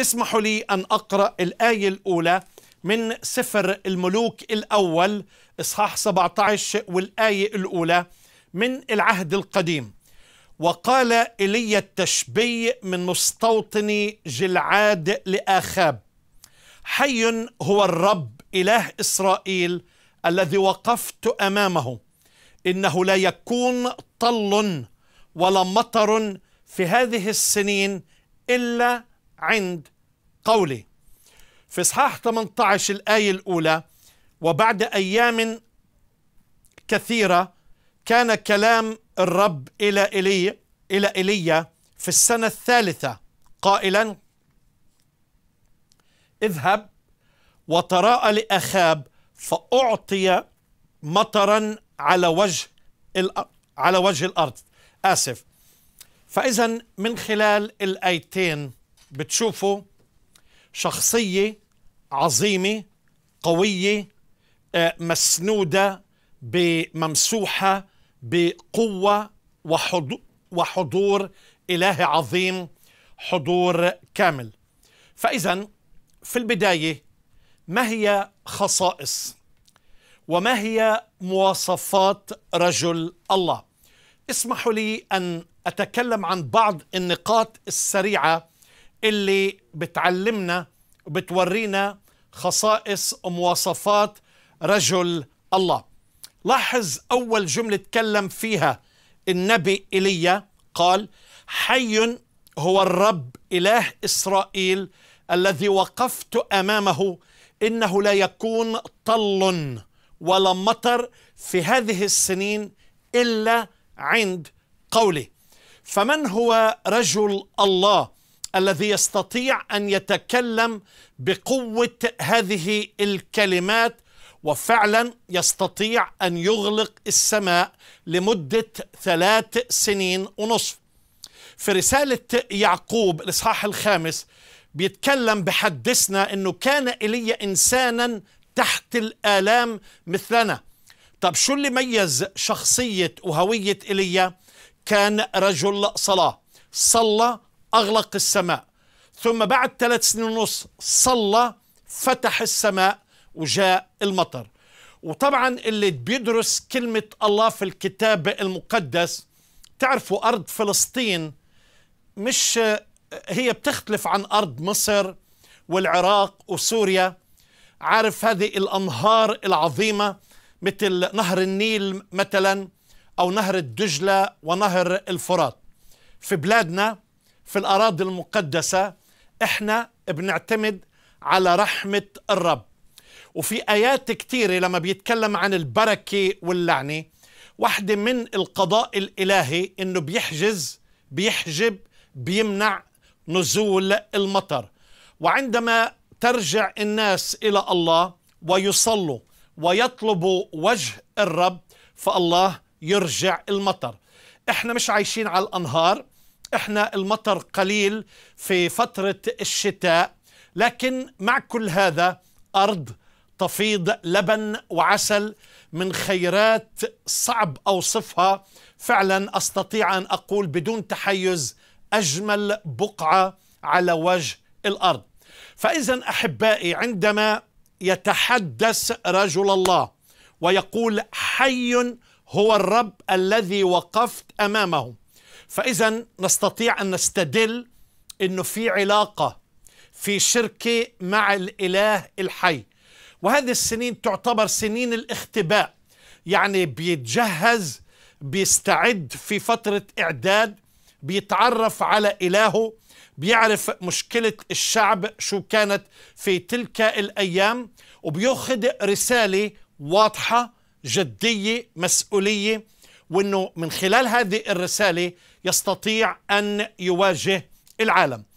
اسمحوا لي أن أقرأ الآية الأولى من سفر الملوك الأول إصحاح 17 والآية الأولى من العهد القديم وقال إلي التشبي من مستوطن جلعاد لآخاب حي هو الرب إله إسرائيل الذي وقفت أمامه إنه لا يكون طل ولا مطر في هذه السنين إلا عند قوله في إصحاح 18 الآية الأولى وبعد أيام كثيرة كان كلام الرب إلى إيليا إلى إيليا في السنة الثالثة قائلا اذهب وتراءى لأخاب فأعطي مطرا على وجه على وجه الأرض آسف فإذا من خلال الآيتين بتشوفوا شخصية عظيمة قوية آه، مسنودة بممسوحة بقوة وحضور إله عظيم حضور كامل فإذا في البداية ما هي خصائص وما هي مواصفات رجل الله اسمحوا لي أن أتكلم عن بعض النقاط السريعة اللي بتعلمنا وبتورينا خصائص ومواصفات رجل الله لاحظ أول جملة تكلم فيها النبي إيليا قال حي هو الرب إله إسرائيل الذي وقفت أمامه إنه لا يكون طل ولا مطر في هذه السنين إلا عند قولي فمن هو رجل الله الذي يستطيع ان يتكلم بقوه هذه الكلمات وفعلا يستطيع ان يغلق السماء لمده ثلاث سنين ونصف. في رساله يعقوب الاصحاح الخامس بيتكلم بحدثنا انه كان ايليا انسانا تحت الالام مثلنا. طب شو اللي ميز شخصيه وهويه ايليا؟ كان رجل صلاه، صلى أغلق السماء ثم بعد ثلاث سنين ونص صلى فتح السماء وجاء المطر وطبعا اللي بيدرس كلمة الله في الكتاب المقدس تعرفوا أرض فلسطين مش هي بتختلف عن أرض مصر والعراق وسوريا عارف هذه الأنهار العظيمة مثل نهر النيل مثلا أو نهر الدجلة ونهر الفرات في بلادنا في الأراضي المقدسة إحنا بنعتمد على رحمة الرب وفي آيات كثيرة لما بيتكلم عن البركة واللعنة واحدة من القضاء الإلهي إنه بيحجز بيحجب بيمنع نزول المطر وعندما ترجع الناس إلى الله ويصلوا ويطلبوا وجه الرب فالله يرجع المطر احنا مش عايشين على الأنهار احنا المطر قليل في فترة الشتاء لكن مع كل هذا أرض تفيض لبن وعسل من خيرات صعب أوصفها فعلا أستطيع أن أقول بدون تحيز أجمل بقعة على وجه الأرض فإذا أحبائي عندما يتحدث رجل الله ويقول حي هو الرب الذي وقفت أمامه فإذا نستطيع أن نستدل أنه في علاقة في شركة مع الإله الحي وهذه السنين تعتبر سنين الاختباء يعني بيتجهز بيستعد في فترة إعداد بيتعرف على إلهه بيعرف مشكلة الشعب شو كانت في تلك الأيام وبيأخذ رسالة واضحة جدية مسؤولية وانه من خلال هذه الرساله يستطيع ان يواجه العالم